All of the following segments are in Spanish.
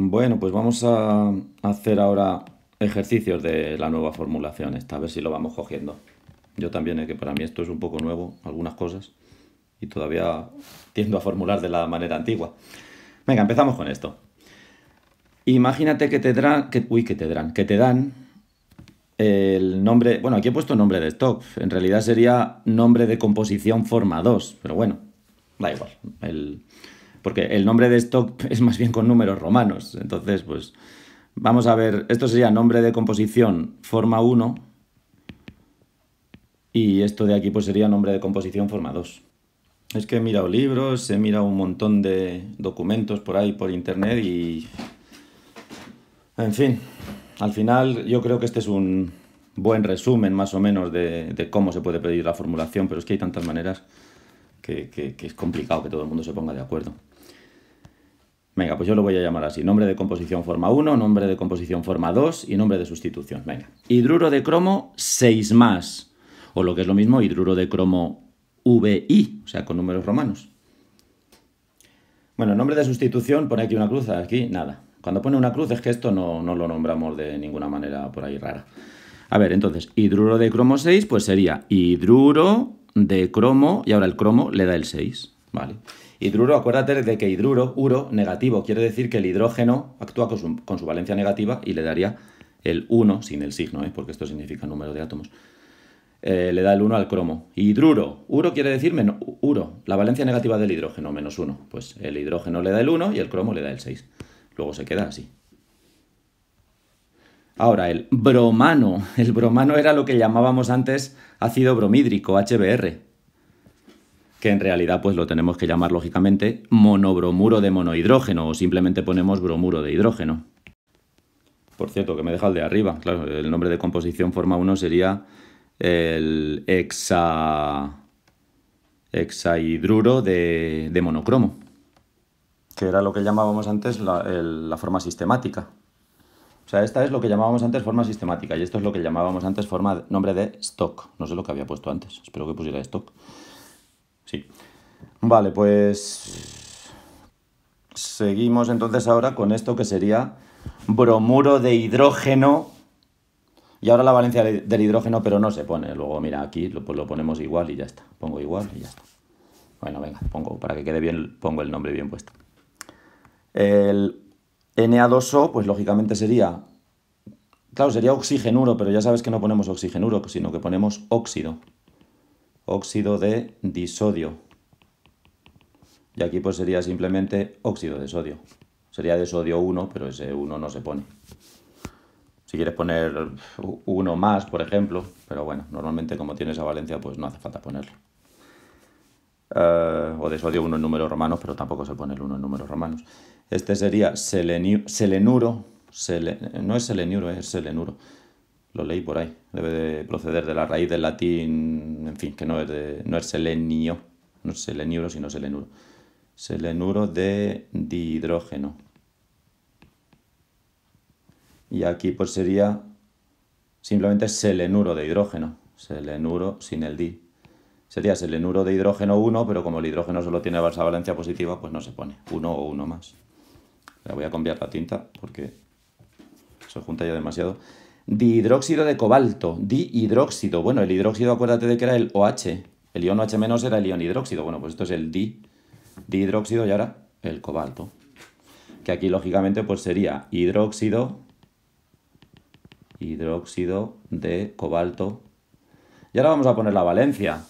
Bueno, pues vamos a hacer ahora ejercicios de la nueva formulación esta, a ver si lo vamos cogiendo. Yo también, es eh, que para mí esto es un poco nuevo, algunas cosas, y todavía tiendo a formular de la manera antigua. Venga, empezamos con esto. Imagínate que te dan, que, uy, que te dan, que te dan el nombre, bueno, aquí he puesto nombre de stock, en realidad sería nombre de composición forma 2, pero bueno, da igual, el porque el nombre de esto es más bien con números romanos. Entonces, pues vamos a ver, esto sería nombre de composición forma 1 y esto de aquí pues sería nombre de composición forma 2. Es que he mirado libros, he mirado un montón de documentos por ahí, por internet y... En fin, al final yo creo que este es un buen resumen más o menos de, cómo se puede pedir la formulación, pero es que hay tantas maneras que es complicado que todo el mundo se ponga de acuerdo. Venga, pues yo lo voy a llamar así. Nombre de composición forma 1, nombre de composición forma 2 y nombre de sustitución. Venga. Hidruro de cromo 6 más. O lo que es lo mismo, hidruro de cromo VI, o sea, con números romanos. Bueno, nombre de sustitución, pone aquí una cruz, aquí nada. Cuando pone una cruz es que esto no, no lo nombramos de ninguna manera por ahí rara. A ver, entonces, hidruro de cromo 6, pues sería hidruro de cromo, y ahora el cromo le da el 6. Vale. Hidruro, acuérdate de que hidruro, uro, negativo, quiere decir que el hidrógeno actúa con su, valencia negativa y le daría el 1, sin el signo, ¿eh? porque esto significa número de átomos, eh, le da el 1 al cromo. Hidruro, uro quiere decir menos, uro, la valencia negativa del hidrógeno, menos 1. Pues el hidrógeno le da el 1 y el cromo le da el 6. Luego se queda así. Ahora, el bromano. El bromano era lo que llamábamos antes ácido bromídrico, HBr que en realidad pues lo tenemos que llamar lógicamente monobromuro de monohidrógeno o simplemente ponemos bromuro de hidrógeno. Por cierto, que me deja el de arriba, claro, el nombre de composición forma 1 sería el hexa... hexahidruro de, de monocromo, que era lo que llamábamos antes la, forma sistemática. O sea, esta es lo que llamábamos antes forma sistemática y esto es lo que llamábamos antes forma nombre de stock. No sé lo que había puesto antes, espero que pusiera stock. Sí. Vale, pues seguimos entonces ahora con esto que sería bromuro de hidrógeno. Y ahora la valencia del hidrógeno, pero no se pone. Luego, mira, aquí lo, pues lo ponemos igual y ya está. Pongo igual y ya está. Bueno, venga, pongo, para que quede bien, pongo el nombre bien puesto. El Na2O, pues lógicamente sería, claro, sería oxigenuro, pero ya sabes que no ponemos oxigenuro, sino que ponemos óxido óxido de disodio. Y aquí pues sería simplemente óxido de sodio. Sería de sodio 1, pero ese 1 no se pone. Si quieres poner uno más, por ejemplo, pero bueno, normalmente como tiene esa valencia, pues no hace falta ponerlo. Eh, o de sodio 1 en números romanos, pero tampoco se pone el 1 en números romanos. Este sería selenio, selenuro, no es selenuro, es selenuro. Lo leí por ahí. Debe de proceder de la raíz del latín, en fin, que no es, de, no es selenio, no es seleniuro, sino selenuro. Selenuro de dihidrógeno. Y aquí pues sería simplemente selenuro de hidrógeno. Selenuro sin el di. Sería selenuro de hidrógeno 1, pero como el hidrógeno solo tiene valencia positiva, pues no se pone 1 o 1 más. voy a cambiar la tinta porque se junta ya demasiado. Dihidróxido de cobalto, dihidróxido. Bueno, el hidróxido acuérdate de que era el OH. El ion OH- era el ion hidróxido. Bueno, pues esto es el di, dihidróxido y ahora el cobalto. Que aquí lógicamente pues sería hidróxido, hidróxido de cobalto. Y ahora vamos a poner la valencia.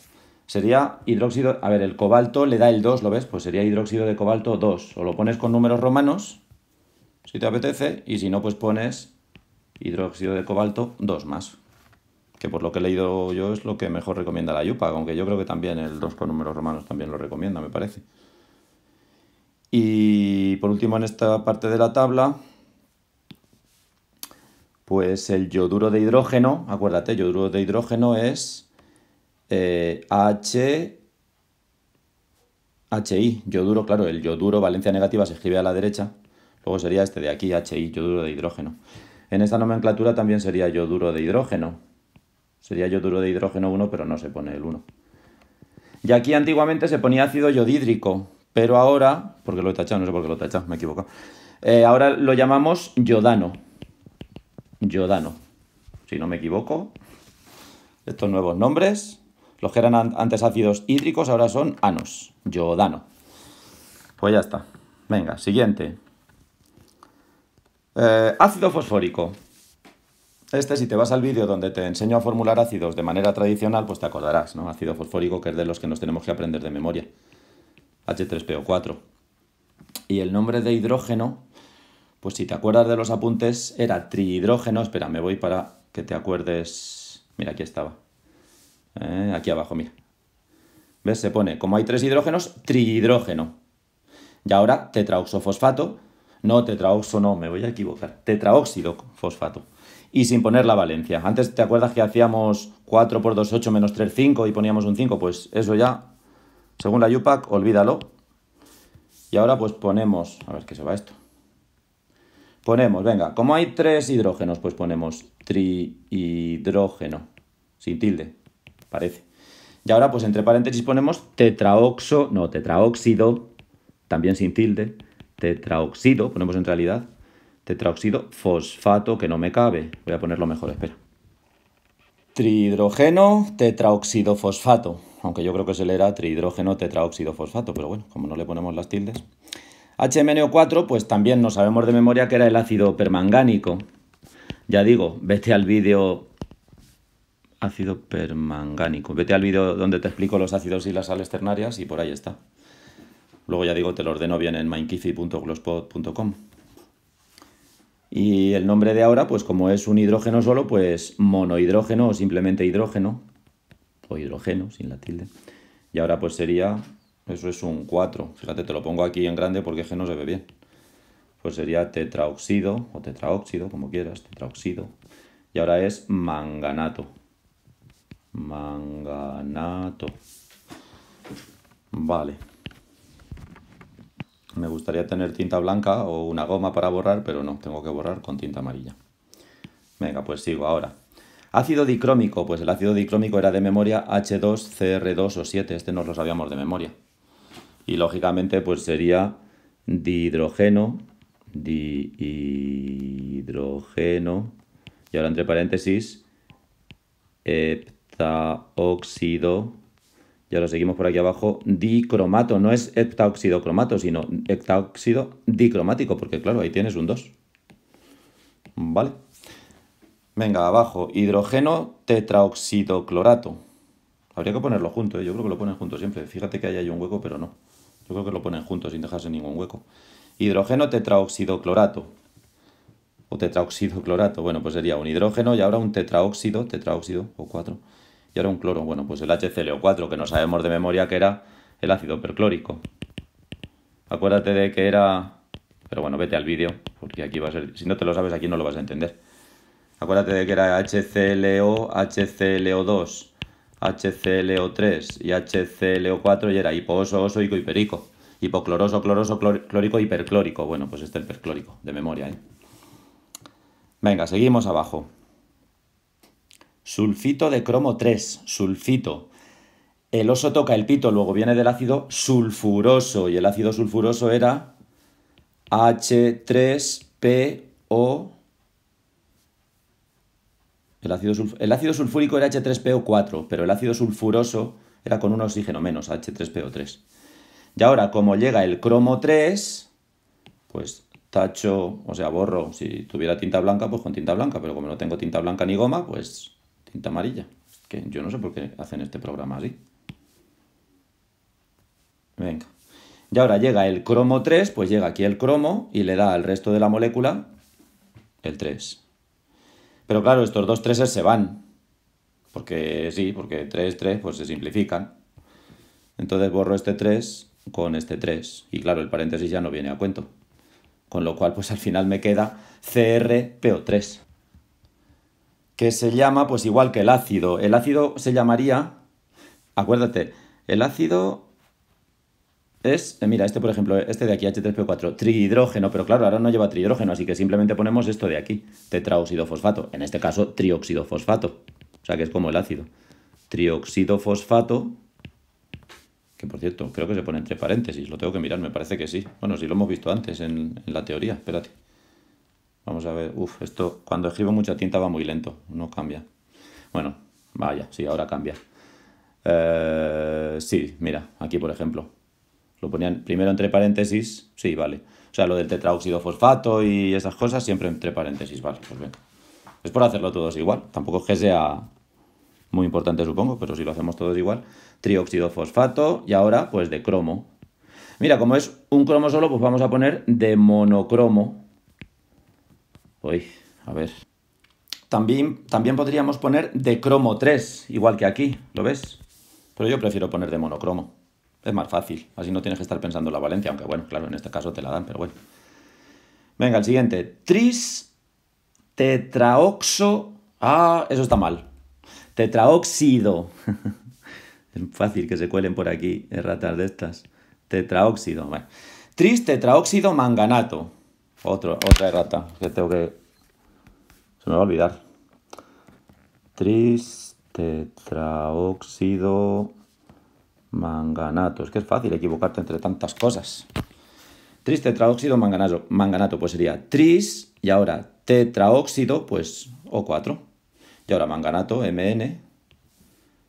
Sería hidróxido, a ver, el cobalto le da el 2, ¿lo ves? Pues sería hidróxido de cobalto 2. O lo pones con números romanos, si te apetece, y si no, pues pones hidróxido de cobalto, dos más. Que por lo que he leído yo es lo que mejor recomienda la yupa aunque yo creo que también el dos con números romanos también lo recomienda, me parece. Y por último, en esta parte de la tabla, pues el yoduro de hidrógeno, acuérdate, yoduro de hidrógeno es eh, H H, HI, yoduro, claro, el yoduro, valencia negativa se escribe a la derecha, luego sería este de aquí, HI, yoduro de hidrógeno. En esta nomenclatura también sería yoduro de hidrógeno. Sería yoduro de hidrógeno 1, pero no se pone el 1. Y aquí antiguamente se ponía ácido yodídrico, pero ahora, porque lo he tachado, no sé por qué lo he tachado, me equivoco. equivocado. Eh, ahora lo llamamos yodano. Yodano. Si no me equivoco, estos nuevos nombres, los que eran antes ácidos hídricos, ahora son anos. Yodano. Pues ya está. Venga, siguiente. Eh, ácido fosfórico. Este, si te vas al vídeo donde te enseño a formular ácidos de manera tradicional, pues te acordarás, ¿no? Ácido fosfórico, que es de los que nos tenemos que aprender de memoria. H3PO4. Y el nombre de hidrógeno, pues si te acuerdas de los apuntes, era trihidrógeno. Espera, me voy para que te acuerdes. Mira, aquí estaba. Eh, aquí abajo, mira. ¿Ves? Se pone, como hay tres hidrógenos, trihidrógeno. Y ahora, tetraoxofosfato no, tetraoxo no, me voy a equivocar. Tetraóxido fosfato. Y sin poner la valencia. Antes, ¿te acuerdas que hacíamos 4 por 2, 8 menos 3, 5 y poníamos un 5? Pues eso ya, según la UPAC, olvídalo. Y ahora pues ponemos, a ver qué se va esto. Ponemos, venga, como hay tres hidrógenos, pues ponemos trihidrógeno, sin tilde, parece. Y ahora pues entre paréntesis ponemos tetraoxo, no, tetraóxido, también sin tilde, tetraoxido, ponemos en realidad tetraoxido fosfato, que no me cabe. Voy a ponerlo mejor, espera. Trihidrógeno tetraoxido fosfato, aunque yo creo que se le era trihidrógeno tetraoxido fosfato, pero bueno, como no le ponemos las tildes. HMNO4, pues también nos sabemos de memoria que era el ácido permangánico. Ya digo, vete al vídeo ácido permangánico. Vete al vídeo donde te explico los ácidos y las sales ternarias y por ahí está. Luego ya digo, te lo ordeno bien en mindkifi.glosspot.com. Y el nombre de ahora, pues como es un hidrógeno solo, pues monohidrógeno o simplemente hidrógeno, o hidrógeno sin la tilde. Y ahora pues sería, eso es un 4, fíjate, te lo pongo aquí en grande porque es que no se ve bien. Pues sería tetraoxido o tetraóxido, como quieras, tetraoxido. Y ahora es manganato. Manganato. Vale. Me gustaría tener tinta blanca o una goma para borrar, pero no, tengo que borrar con tinta amarilla. Venga, pues sigo ahora. Ácido dicrómico, pues el ácido dicrómico era de memoria H2CR2 o 7, este no lo sabíamos de memoria. Y lógicamente pues sería dihidrogeno, dihidrogeno, y ahora entre paréntesis, heptaóxido y ahora seguimos por aquí abajo, dicromato, no es heptaóxido cromato, sino heptaóxido dicromático, porque claro, ahí tienes un 2. ¿Vale? Venga, abajo, hidrógeno tetraóxido clorato Habría que ponerlo junto, ¿eh? yo creo que lo ponen junto siempre. Fíjate que ahí hay un hueco, pero no. Yo creo que lo ponen junto sin dejarse ningún hueco. hidrógeno tetraóxido clorato O tetraóxido clorato Bueno, pues sería un hidrógeno y ahora un tetraóxido, tetraóxido o 4 y era un cloro, bueno, pues el HClO4, que no sabemos de memoria que era el ácido perclórico. Acuérdate de que era... Pero bueno, vete al vídeo, porque aquí va a ser... Si no te lo sabes, aquí no lo vas a entender. Acuérdate de que era HClO, HClO2, HClO3 y HClO4 y era hiposo, oso, Hipocloroso, cloroso, clórico, hiperclórico. Bueno, pues este es el perclórico, de memoria. ¿eh? Venga, seguimos abajo. Sulfito de cromo 3, sulfito. El oso toca el pito, luego viene del ácido sulfuroso. Y el ácido sulfuroso era H3PO. El ácido, el ácido sulfúrico era H3PO4, pero el ácido sulfuroso era con un oxígeno menos, H3PO3. Y ahora, como llega el cromo 3, pues tacho, o sea, borro. Si tuviera tinta blanca, pues con tinta blanca, pero como no tengo tinta blanca ni goma, pues tinta amarilla. Que yo no sé por qué hacen este programa así. Venga. Y ahora llega el cromo 3, pues llega aquí el cromo y le da al resto de la molécula el 3. Pero claro, estos dos 3 se van. Porque sí, porque 3, 3, pues se simplifican. Entonces borro este 3 con este 3. Y claro, el paréntesis ya no viene a cuento. Con lo cual, pues al final me queda CrPO3 que se llama pues igual que el ácido. El ácido se llamaría, acuérdate, el ácido es, eh, mira, este por ejemplo, este de aquí, H3P4, trihidrógeno, pero claro, ahora no lleva trihidrógeno, así que simplemente ponemos esto de aquí, fosfato, en este caso trióxido fosfato, o sea que es como el ácido. trióxido fosfato, que por cierto, creo que se pone entre paréntesis, lo tengo que mirar, me parece que sí. Bueno, si sí, lo hemos visto antes en, en la teoría, espérate. Vamos a ver, uff, esto cuando escribo mucha tinta va muy lento, no cambia. Bueno, vaya, sí, ahora cambia. Eh, sí, mira, aquí por ejemplo. Lo ponían primero entre paréntesis, sí, vale. O sea, lo del tetraóxido fosfato y esas cosas siempre entre paréntesis, vale, pues bien. Es por hacerlo todos igual, tampoco es que sea muy importante supongo, pero si lo hacemos todos igual. Trióxido fosfato y ahora pues de cromo. Mira, como es un cromo solo, pues vamos a poner de monocromo Uy, a ver. También, también podríamos poner de cromo 3, igual que aquí, ¿lo ves? Pero yo prefiero poner de monocromo. Es más fácil, así no tienes que estar pensando la valencia, aunque bueno, claro, en este caso te la dan, pero bueno. Venga, el siguiente. Tris tetraoxo. Ah, eso está mal. Tetraóxido. es fácil que se cuelen por aquí ratas de estas. Tetraóxido. Bueno. Tris tetraóxido manganato. Otro, otra errata que tengo que... Se me va a olvidar. Tris, tetraóxido, manganato. Es que es fácil equivocarte entre tantas cosas. Tris, tetraóxido, manganato. Manganato, pues sería tris y ahora tetraóxido, pues O4. Y ahora manganato, MN.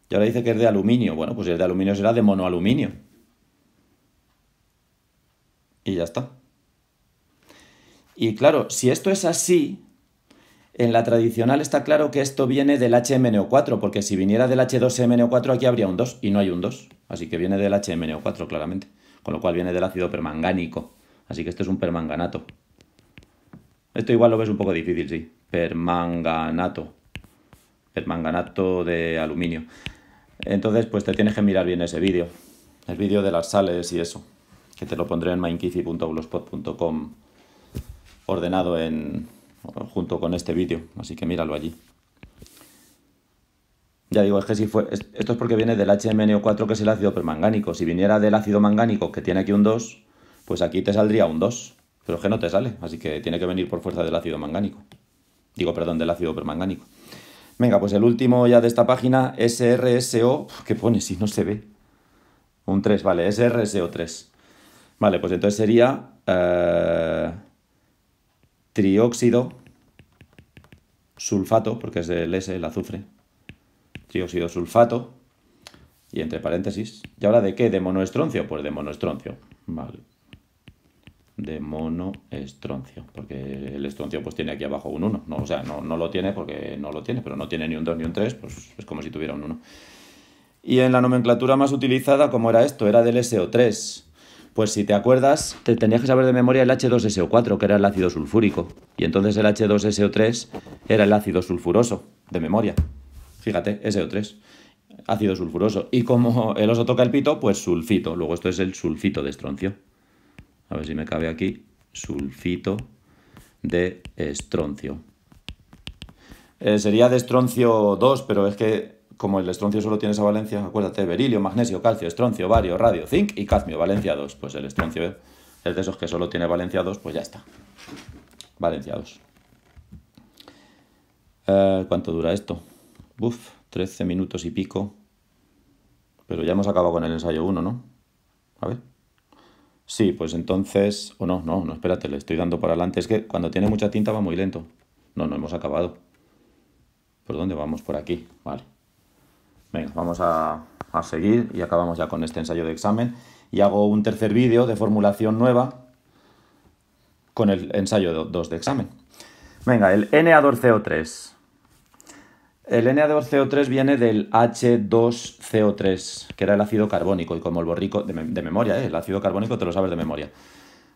Y ahora dice que es de aluminio. Bueno, pues si es de aluminio será de monoaluminio. Y ya está. Y claro, si esto es así, en la tradicional está claro que esto viene del HMNO4, porque si viniera del H2MNO4 aquí habría un 2 y no hay un 2, así que viene del HMNO4 claramente, con lo cual viene del ácido permangánico, así que esto es un permanganato. Esto igual lo ves un poco difícil, sí, permanganato, permanganato de aluminio. Entonces, pues te tienes que mirar bien ese vídeo, el vídeo de las sales y eso, que te lo pondré en minkizi.blogspot.com ordenado en, junto con este vídeo, así que míralo allí. Ya digo, es que si fue, esto es porque viene del HMNO4 que es el ácido permangánico. Si viniera del ácido mangánico que tiene aquí un 2, pues aquí te saldría un 2. Pero es que no te sale, así que tiene que venir por fuerza del ácido mangánico. Digo, perdón, del ácido permangánico. Venga, pues el último ya de esta página, SRSO, ¿qué pone? Si no se ve. Un 3, vale, SRSO3. Vale, pues entonces sería... Eh, trióxido, sulfato, porque es del S, el azufre, trióxido sulfato, y entre paréntesis. ¿Y ahora de qué? ¿De monoestroncio? Pues de monoestroncio, vale. De monoestroncio, porque el estroncio pues tiene aquí abajo un 1, no, o sea, no, no lo tiene porque no lo tiene, pero no tiene ni un 2 ni un 3, pues es como si tuviera un 1. Y en la nomenclatura más utilizada, ¿cómo era esto? Era del SO3. Pues si te acuerdas, te tenías que saber de memoria el H2SO4, que era el ácido sulfúrico, y entonces el H2SO3 era el ácido sulfuroso, de memoria. Fíjate, SO3, ácido sulfuroso. Y como el oso toca el pito, pues sulfito. Luego esto es el sulfito de estroncio. A ver si me cabe aquí, sulfito de estroncio. Eh, sería de estroncio 2, pero es que como el estroncio solo tiene esa Valencia, acuérdate, berilio, magnesio, calcio, estroncio, bario, radio, zinc y cadmio, Valencia 2. Pues el estroncio es de esos que solo tiene Valencia 2, pues ya está. Valencia 2. Eh, ¿Cuánto dura esto? Uf, 13 minutos y pico. Pero ya hemos acabado con el ensayo 1, ¿no? A ver. Sí, pues entonces... O no, no, no, espérate, le estoy dando para adelante. Es que cuando tiene mucha tinta va muy lento. No, no hemos acabado. ¿Por dónde vamos? Por aquí. Vale. Venga, vamos a, seguir y acabamos ya con este ensayo de examen. Y hago un tercer vídeo de formulación nueva con el ensayo 2 de examen. Venga, el NA2CO3. El NA2CO3 viene del H2CO3, que era el ácido carbónico, y como el borrico, de, memoria, ¿eh? el ácido carbónico te lo sabes de memoria.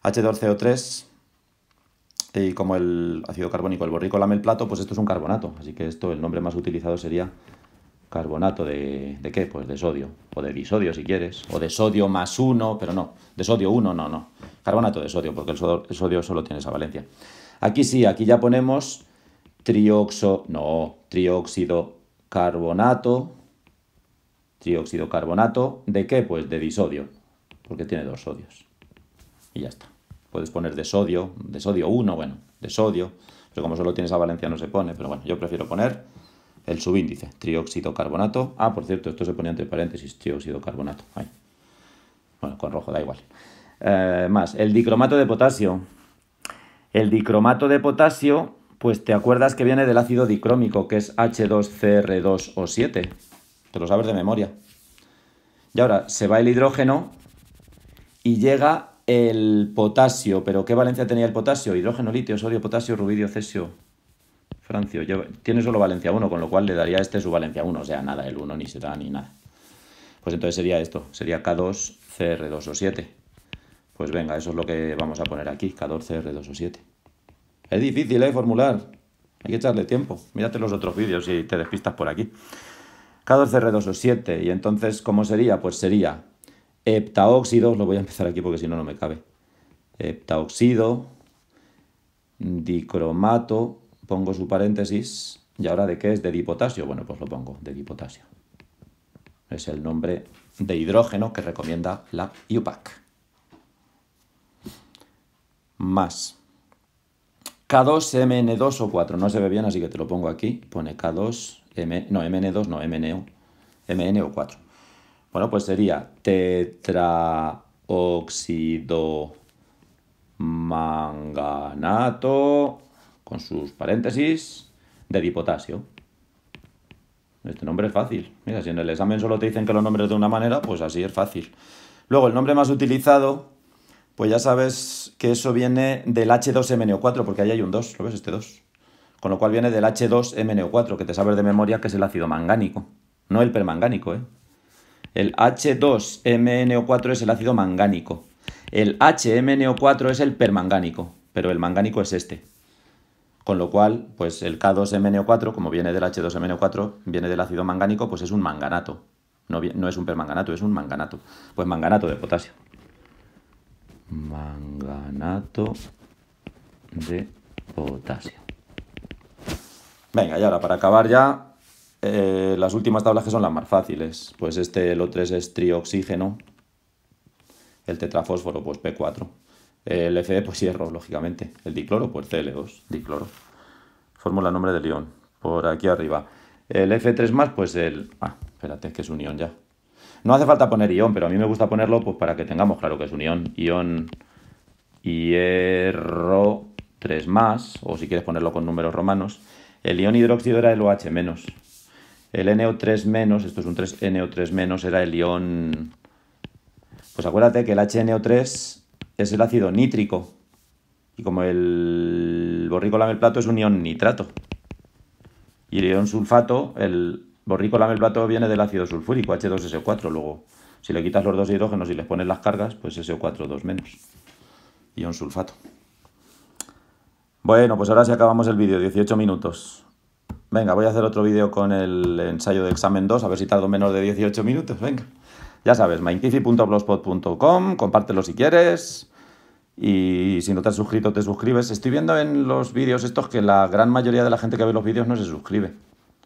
H2CO3, y como el ácido carbónico, el borrico lame el plato, pues esto es un carbonato, así que esto, el nombre más utilizado sería carbonato de, de qué? Pues de sodio, o de disodio si quieres, o de sodio más uno, pero no, de sodio uno no, no, carbonato de sodio, porque el sodio, solo tiene esa valencia. Aquí sí, aquí ya ponemos trioxo, no, trióxido carbonato, trióxido carbonato, ¿de qué? Pues de disodio, porque tiene dos sodios. Y ya está. Puedes poner de sodio, de sodio uno, bueno, de sodio, pero como solo tiene esa valencia no se pone, pero bueno, yo prefiero poner el subíndice, trióxido carbonato. Ah, por cierto, esto se pone entre paréntesis, trióxido carbonato. Bueno, con rojo da igual. Eh, más, el dicromato de potasio. El dicromato de potasio, pues te acuerdas que viene del ácido dicrómico, que es H2CR2O7. Te lo sabes de memoria. Y ahora se va el hidrógeno y llega el potasio. ¿Pero qué valencia tenía el potasio? Hidrógeno, litio, sodio, potasio, rubidio, cesio. Francio. Yo, tiene solo Valencia 1, con lo cual le daría este su Valencia 1. O sea, nada, el 1 ni se da ni nada. Pues entonces sería esto, sería K2, CR2 o 7. Pues venga, eso es lo que vamos a poner aquí, K2, CR2 o 7. Es difícil, ¿eh? Formular. Hay que echarle tiempo. Mírate los otros vídeos y te despistas por aquí. K2, CR2 o 7. Y entonces, ¿cómo sería? Pues sería heptaóxido, lo voy a empezar aquí porque si no, no me cabe. Heptaóxido, dicromato, pongo su paréntesis. ¿Y ahora de qué es? De dipotasio. Bueno, pues lo pongo, de dipotasio. Es el nombre de hidrógeno que recomienda la IUPAC. Más. K2MN2O4. No se ve bien, así que te lo pongo aquí. Pone K2M... No, MN2, no, MNO. MNO4. Bueno, pues sería manganato con sus paréntesis de dipotasio. Este nombre es fácil. Mira, si en el examen solo te dicen que los nombres de una manera, pues así es fácil. Luego, el nombre más utilizado, pues ya sabes que eso viene del H2MNO4, porque ahí hay un 2, ¿lo ves? Este 2. Con lo cual viene del H2MNO4, que te sabes de memoria que es el ácido mangánico, no el permangánico, ¿eh? El H2MNO4 es el ácido mangánico. El HMNO4 es el permangánico, pero el mangánico es este. Con lo cual, pues el K2MnO4, como viene del H2MnO4, viene del ácido mangánico, pues es un manganato. No, es un permanganato, es un manganato. Pues manganato de potasio. Manganato de potasio. Venga, y ahora para acabar ya, eh, las últimas tablas que son las más fáciles. Pues este, el O3 es trioxígeno. El tetrafósforo, pues P4. Eh, el FE, pues hierro, lógicamente. El dicloro, pues Cl2, dicloro. Fórmula nombre del ion, por aquí arriba. El F3+, pues el... Ah, espérate, es que es un ion ya. No hace falta poner ion, pero a mí me gusta ponerlo pues para que tengamos claro que es un ion. Ion hierro 3 más, o si quieres ponerlo con números romanos. El ion hidróxido era el OH menos. El NO3 menos, esto es un 3NO3 menos, era el ion... Pues acuérdate que el HNO3 es el ácido nítrico. Y como el borrico lame plato es un ion nitrato. Y el ion sulfato, el borrico lame plato viene del ácido sulfúrico, H2SO4. Luego, si le quitas los dos hidrógenos y les pones las cargas, pues SO4 2 menos. Ion sulfato. Bueno, pues ahora sí acabamos el vídeo, 18 minutos. Venga, voy a hacer otro vídeo con el ensayo de examen 2, a ver si tardo menos de 18 minutos, venga. Ya sabes, mainkifi.blogspot.com, compártelo si quieres. Y si no te has suscrito, te suscribes. Estoy viendo en los vídeos estos que la gran mayoría de la gente que ve los vídeos no se suscribe.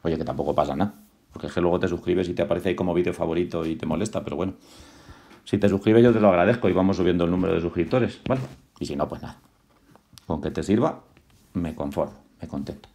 Oye, que tampoco pasa nada. Porque es que luego te suscribes y te aparece ahí como vídeo favorito y te molesta, pero bueno. Si te suscribes yo te lo agradezco y vamos subiendo el número de suscriptores, Y si no, pues nada. Con que te sirva, me conformo, me contento.